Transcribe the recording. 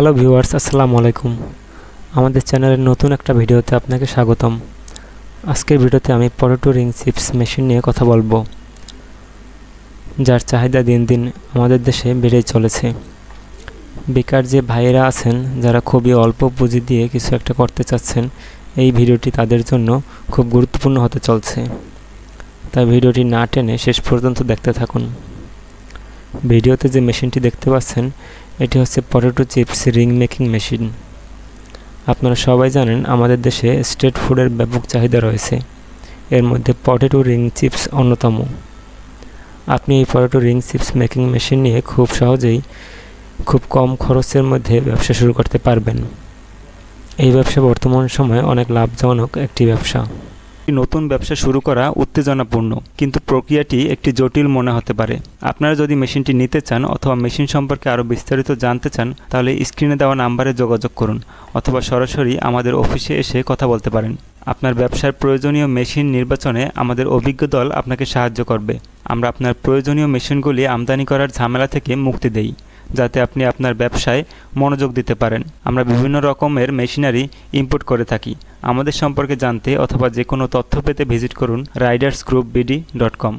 hello viewers আসসালামু আলাইকুম আমাদের চ্যানেলের নতুন একটা ভিডিওতে আপনাকে স্বাগতম আজকের ভিডিওতে আমি পটেটো রিং চিপস মেশিন নিয়ে কথা বলবো যার চাহিদা দিন দিন আমাদের দেশে বেড়েই চলেছে বেকার যে ভাইয়েরা আছেন যারা খুবই অল্প পুঁজি দিয়ে কিছু একটা করতে চাচ্ছেন এই ভিডিওটি তাদের জন্য খুব গুরুত্বপূর্ণ হতে চলছে তাই ভিডিওটি না টেনে শেষ পর্যন্ত দেখতে থাকুন ভিডিওতে যে মেশিনটি দেখতে পাচ্ছেন এটি হচ্ছে potato chips ring making machine আপনারা সবাই জানেন আমাদের দেশে স্ট্রিট ফুডের ব্যাপক চাহিদা রয়েছে এর মধ্যে পটেটো রিং চিপস অন্যতম আপনি এই potato ring chips making machine নিয়ে খুব সহজেই খুব কম খরচের মধ্যে ব্যবসা শুরু করতে পারবেন এই ব্যবসা বর্তমান সময়ে অনেক লাভজনক একটি ব্যবসা একটি নতুন ব্যবসা শুরু করা উত্তেজনাপূর্ণ কিন্তু প্রক্রিয়াটি একটি জটিল মনে হতে পারে আপনারা যদি মেশিনটি নিতে চান অথবা মেশিন সম্পর্কে আরও বিস্তারিত জানতে চান তাহলে স্ক্রিনে দেওয়া নাম্বারে যোগাযোগ করুন অথবা সরাসরি আমাদের অফিসে এসে কথা বলতে পারেন আপনার ব্যবসার প্রয়োজনীয় মেশিন নির্বাচনে আমাদের অভিজ্ঞ দল আপনাকে সাহায্য করবে আমরা আপনার প্রয়োজনীয় মেশিনগুলি আমদানি করার ঝামেলা থেকে মুক্তি দেই যাতে আপনি আপনার ব্যবসায় মনোযোগ দিতে পারেন আমরা বিভিন্ন রকমের মেশিনারি ইম্পোর্ট করে থাকি আমাদের সম্পর্কে জানতে অথবা যে কোনো তথ্য পেতে ভিজিট করুন রাইডার্স গ্রুপ বিডি ডট কম